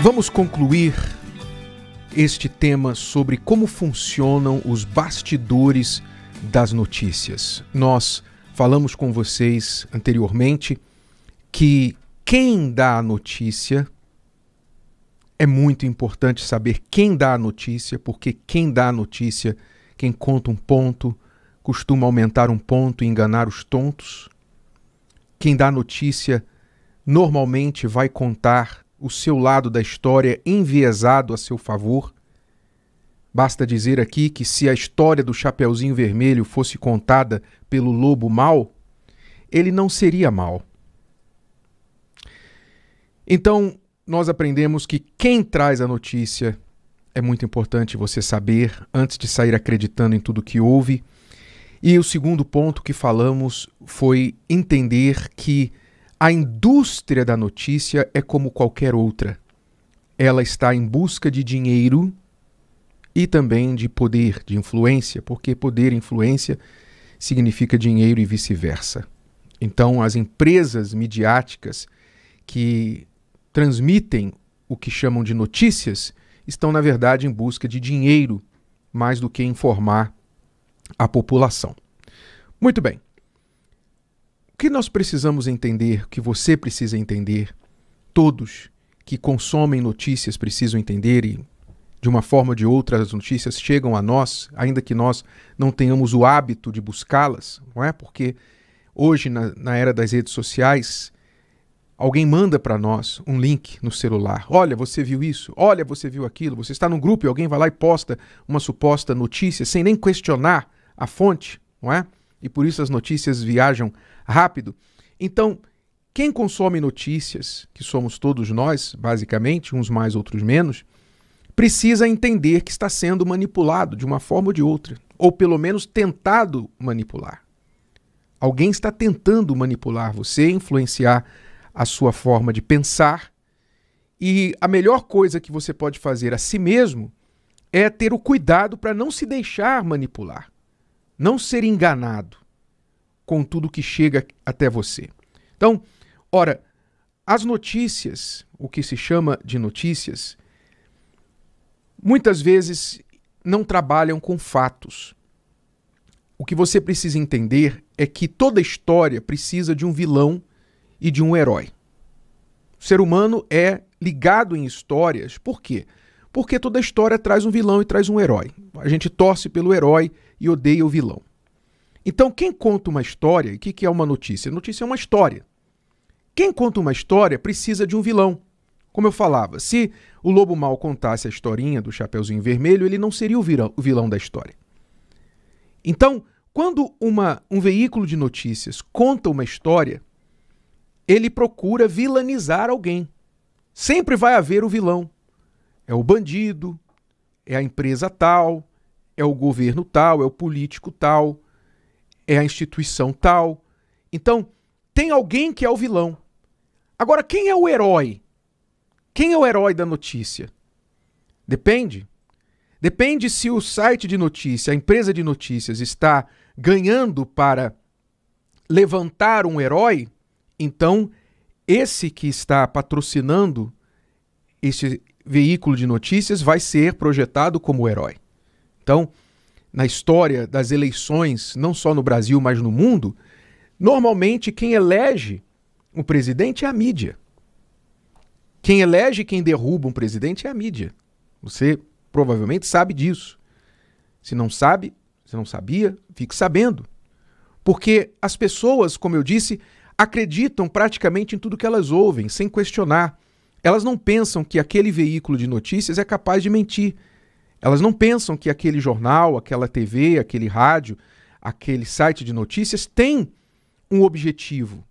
Vamos concluir este tema sobre como funcionam os bastidores das notícias. Nós falamos com vocês anteriormente que quem dá a notícia é muito importante saber quem dá a notícia, porque quem dá a notícia, quem conta um ponto, costuma aumentar um ponto e enganar os tontos. Quem dá a notícia normalmente vai contar o seu lado da história enviesado a seu favor. Basta dizer aqui que se a história do Chapeuzinho Vermelho fosse contada pelo lobo mau, ele não seria mau. Então, nós aprendemos que quem traz a notícia é muito importante você saber antes de sair acreditando em tudo que houve. E o segundo ponto que falamos foi entender que a indústria da notícia é como qualquer outra. Ela está em busca de dinheiro e também de poder, de influência, porque poder e influência significa dinheiro e vice-versa. Então, as empresas midiáticas que transmitem o que chamam de notícias estão, na verdade, em busca de dinheiro mais do que informar a população. Muito bem que nós precisamos entender, que você precisa entender, todos que consomem notícias precisam entender e de uma forma ou de outra as notícias chegam a nós, ainda que nós não tenhamos o hábito de buscá-las, não é? Porque hoje na, na era das redes sociais alguém manda para nós um link no celular. Olha, você viu isso? Olha, você viu aquilo? Você está num grupo e alguém vai lá e posta uma suposta notícia sem nem questionar a fonte, não é? e por isso as notícias viajam rápido. Então, quem consome notícias, que somos todos nós, basicamente, uns mais, outros menos, precisa entender que está sendo manipulado de uma forma ou de outra, ou pelo menos tentado manipular. Alguém está tentando manipular você, influenciar a sua forma de pensar. E a melhor coisa que você pode fazer a si mesmo é ter o cuidado para não se deixar manipular não ser enganado com tudo que chega até você. Então, ora, as notícias, o que se chama de notícias, muitas vezes não trabalham com fatos. O que você precisa entender é que toda história precisa de um vilão e de um herói. O ser humano é ligado em histórias, por quê? porque toda história traz um vilão e traz um herói. A gente torce pelo herói e odeia o vilão. Então, quem conta uma história, e o que, que é uma notícia? Notícia é uma história. Quem conta uma história precisa de um vilão. Como eu falava, se o Lobo Mal contasse a historinha do Chapeuzinho Vermelho, ele não seria o vilão da história. Então, quando uma, um veículo de notícias conta uma história, ele procura vilanizar alguém. Sempre vai haver o vilão. É o bandido, é a empresa tal, é o governo tal, é o político tal, é a instituição tal. Então, tem alguém que é o vilão. Agora, quem é o herói? Quem é o herói da notícia? Depende. Depende se o site de notícia, a empresa de notícias está ganhando para levantar um herói, então esse que está patrocinando esse veículo de notícias vai ser projetado como herói. Então, na história das eleições, não só no Brasil, mas no mundo, normalmente quem elege um presidente é a mídia. Quem elege quem derruba um presidente é a mídia. Você provavelmente sabe disso. Se não sabe, se não sabia, fique sabendo. Porque as pessoas, como eu disse, acreditam praticamente em tudo que elas ouvem, sem questionar. Elas não pensam que aquele veículo de notícias é capaz de mentir. Elas não pensam que aquele jornal, aquela TV, aquele rádio, aquele site de notícias tem um objetivo.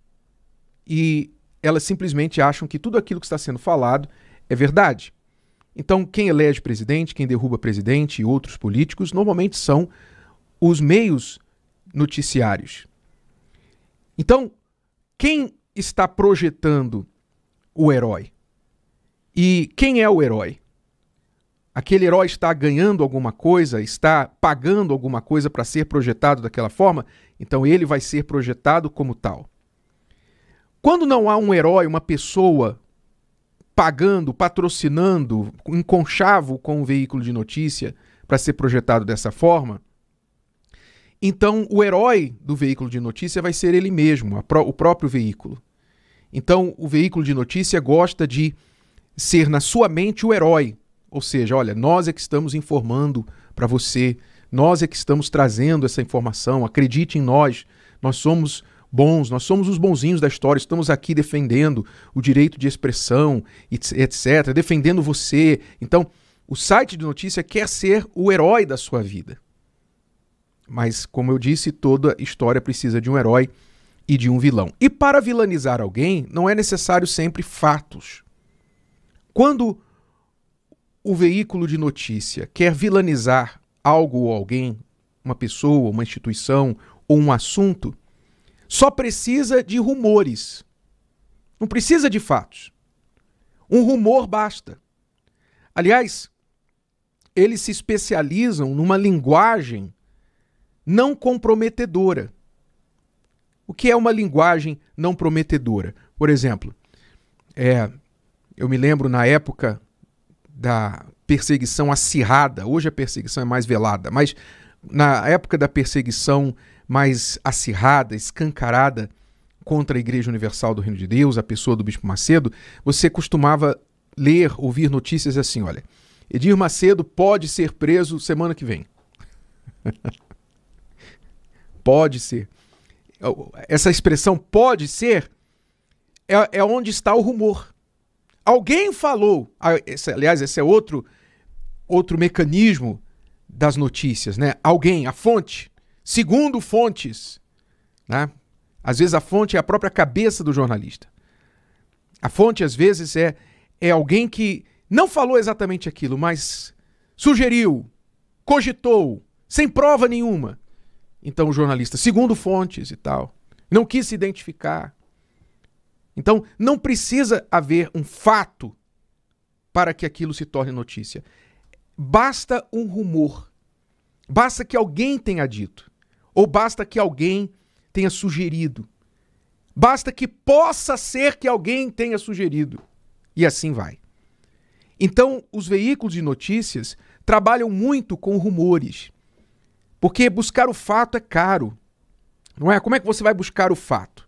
E elas simplesmente acham que tudo aquilo que está sendo falado é verdade. Então, quem elege presidente, quem derruba presidente e outros políticos normalmente são os meios noticiários. Então, quem está projetando o herói? E quem é o herói? Aquele herói está ganhando alguma coisa, está pagando alguma coisa para ser projetado daquela forma, então ele vai ser projetado como tal. Quando não há um herói, uma pessoa pagando, patrocinando, em conchavo com o um veículo de notícia para ser projetado dessa forma, então o herói do veículo de notícia vai ser ele mesmo, pró o próprio veículo. Então o veículo de notícia gosta de ser na sua mente o herói. Ou seja, olha, nós é que estamos informando para você, nós é que estamos trazendo essa informação, acredite em nós, nós somos bons, nós somos os bonzinhos da história, estamos aqui defendendo o direito de expressão, etc., defendendo você. Então, o site de notícia quer ser o herói da sua vida. Mas, como eu disse, toda história precisa de um herói e de um vilão. E para vilanizar alguém, não é necessário sempre fatos. Quando o veículo de notícia quer vilanizar algo ou alguém, uma pessoa, uma instituição ou um assunto, só precisa de rumores. Não precisa de fatos. Um rumor basta. Aliás, eles se especializam numa linguagem não comprometedora. O que é uma linguagem não prometedora? Por exemplo, é, eu me lembro na época da perseguição acirrada, hoje a perseguição é mais velada, mas na época da perseguição mais acirrada, escancarada contra a Igreja Universal do Reino de Deus, a pessoa do Bispo Macedo, você costumava ler, ouvir notícias assim, olha, Edir Macedo pode ser preso semana que vem. pode ser. Essa expressão pode ser é, é onde está o rumor. Alguém falou, ah, esse, aliás, esse é outro outro mecanismo das notícias, né? Alguém, a fonte, segundo fontes, né? Às vezes a fonte é a própria cabeça do jornalista. A fonte às vezes é é alguém que não falou exatamente aquilo, mas sugeriu, cogitou, sem prova nenhuma. Então o jornalista, segundo fontes e tal, não quis se identificar. Então, não precisa haver um fato para que aquilo se torne notícia. Basta um rumor. Basta que alguém tenha dito. Ou basta que alguém tenha sugerido. Basta que possa ser que alguém tenha sugerido. E assim vai. Então, os veículos de notícias trabalham muito com rumores. Porque buscar o fato é caro. Não é? Como é que você vai buscar o fato?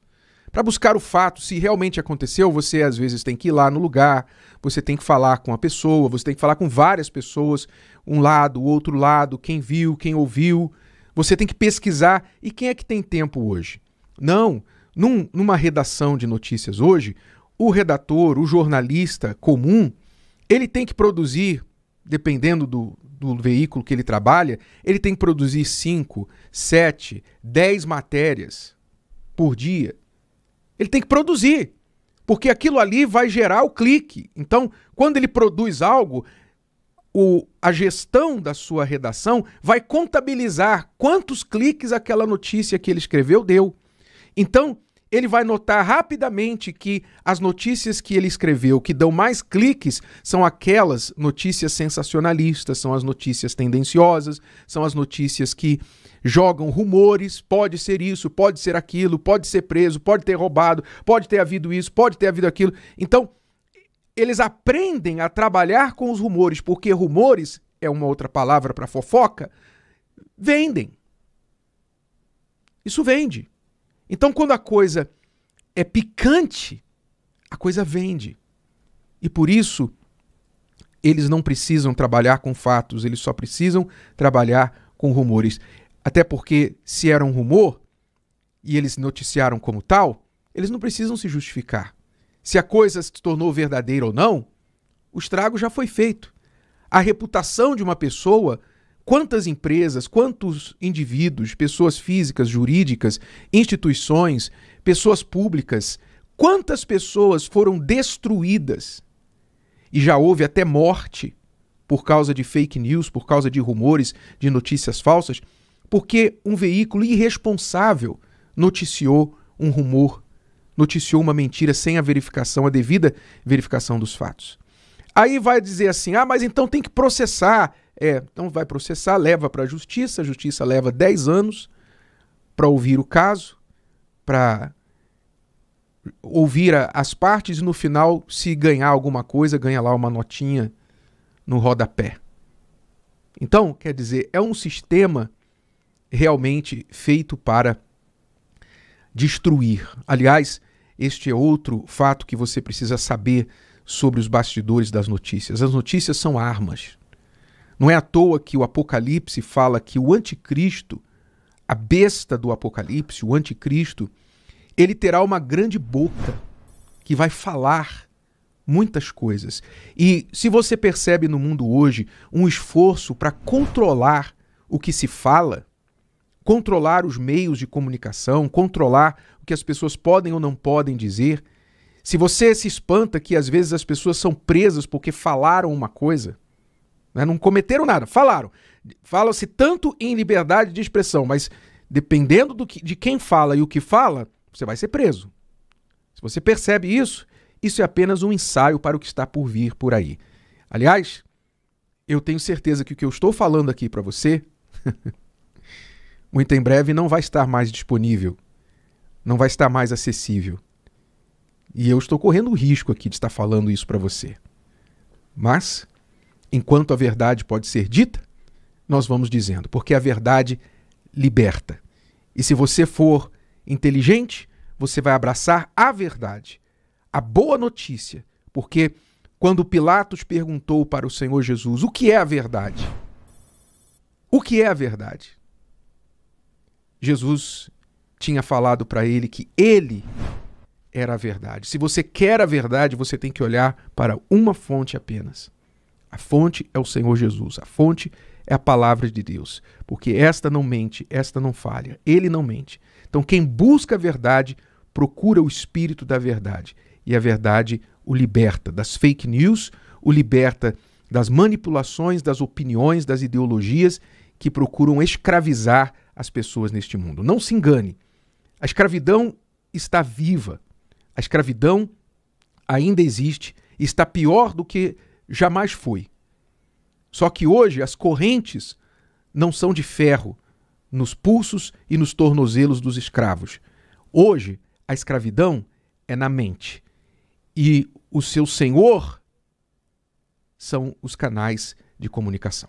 Para buscar o fato, se realmente aconteceu, você às vezes tem que ir lá no lugar, você tem que falar com a pessoa, você tem que falar com várias pessoas, um lado, o outro lado, quem viu, quem ouviu. Você tem que pesquisar. E quem é que tem tempo hoje? Não, num, numa redação de notícias hoje, o redator, o jornalista comum, ele tem que produzir, dependendo do, do veículo que ele trabalha, ele tem que produzir 5, 7, 10 matérias por dia. Ele tem que produzir, porque aquilo ali vai gerar o clique. Então, quando ele produz algo, o, a gestão da sua redação vai contabilizar quantos cliques aquela notícia que ele escreveu deu. Então, ele vai notar rapidamente que as notícias que ele escreveu que dão mais cliques são aquelas notícias sensacionalistas, são as notícias tendenciosas, são as notícias que jogam rumores, pode ser isso, pode ser aquilo, pode ser preso, pode ter roubado, pode ter havido isso, pode ter havido aquilo. Então, eles aprendem a trabalhar com os rumores, porque rumores é uma outra palavra para fofoca, vendem. Isso vende. Então, quando a coisa é picante, a coisa vende. E por isso, eles não precisam trabalhar com fatos, eles só precisam trabalhar com rumores. Até porque, se era um rumor e eles noticiaram como tal, eles não precisam se justificar. Se a coisa se tornou verdadeira ou não, o estrago já foi feito. A reputação de uma pessoa, quantas empresas, quantos indivíduos, pessoas físicas, jurídicas, instituições, pessoas públicas, quantas pessoas foram destruídas e já houve até morte por causa de fake news, por causa de rumores, de notícias falsas porque um veículo irresponsável noticiou um rumor, noticiou uma mentira sem a verificação, a devida verificação dos fatos. Aí vai dizer assim: ah, mas então tem que processar. É, então vai processar, leva para a justiça, a justiça leva 10 anos para ouvir o caso, para ouvir a, as partes e no final, se ganhar alguma coisa, ganha lá uma notinha no rodapé. Então, quer dizer, é um sistema realmente feito para destruir. Aliás, este é outro fato que você precisa saber sobre os bastidores das notícias. As notícias são armas. Não é à toa que o Apocalipse fala que o anticristo, a besta do Apocalipse, o anticristo, ele terá uma grande boca que vai falar muitas coisas. E se você percebe no mundo hoje um esforço para controlar o que se fala, controlar os meios de comunicação, controlar o que as pessoas podem ou não podem dizer. Se você se espanta que às vezes as pessoas são presas porque falaram uma coisa, né? não cometeram nada, falaram. Fala-se tanto em liberdade de expressão, mas dependendo do que, de quem fala e o que fala, você vai ser preso. Se você percebe isso, isso é apenas um ensaio para o que está por vir por aí. Aliás, eu tenho certeza que o que eu estou falando aqui para você muito em breve não vai estar mais disponível, não vai estar mais acessível. E eu estou correndo o risco aqui de estar falando isso para você. Mas, enquanto a verdade pode ser dita, nós vamos dizendo, porque a verdade liberta. E se você for inteligente, você vai abraçar a verdade, a boa notícia, porque quando Pilatos perguntou para o Senhor Jesus o que é a verdade, o que é a verdade? Jesus tinha falado para ele que ele era a verdade. Se você quer a verdade, você tem que olhar para uma fonte apenas. A fonte é o Senhor Jesus, a fonte é a palavra de Deus, porque esta não mente, esta não falha, ele não mente. Então, quem busca a verdade, procura o espírito da verdade, e a verdade o liberta das fake news, o liberta das manipulações, das opiniões, das ideologias que procuram escravizar as pessoas neste mundo. Não se engane. A escravidão está viva. A escravidão ainda existe, está pior do que jamais foi. Só que hoje as correntes não são de ferro nos pulsos e nos tornozelos dos escravos. Hoje a escravidão é na mente. E o seu senhor são os canais de comunicação.